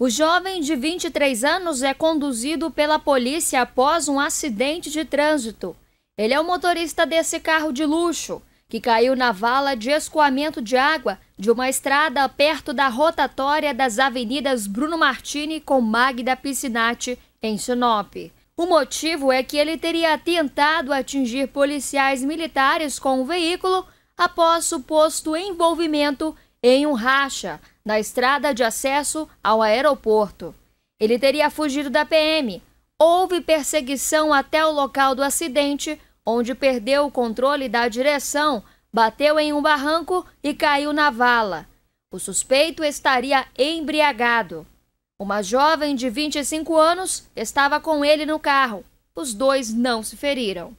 O jovem de 23 anos é conduzido pela polícia após um acidente de trânsito. Ele é o motorista desse carro de luxo, que caiu na vala de escoamento de água de uma estrada perto da rotatória das avenidas Bruno Martini com Magda Piscinati, em Sinop. O motivo é que ele teria tentado atingir policiais militares com o veículo após suposto envolvimento em um racha na estrada de acesso ao aeroporto. Ele teria fugido da PM. Houve perseguição até o local do acidente, onde perdeu o controle da direção, bateu em um barranco e caiu na vala. O suspeito estaria embriagado. Uma jovem de 25 anos estava com ele no carro. Os dois não se feriram.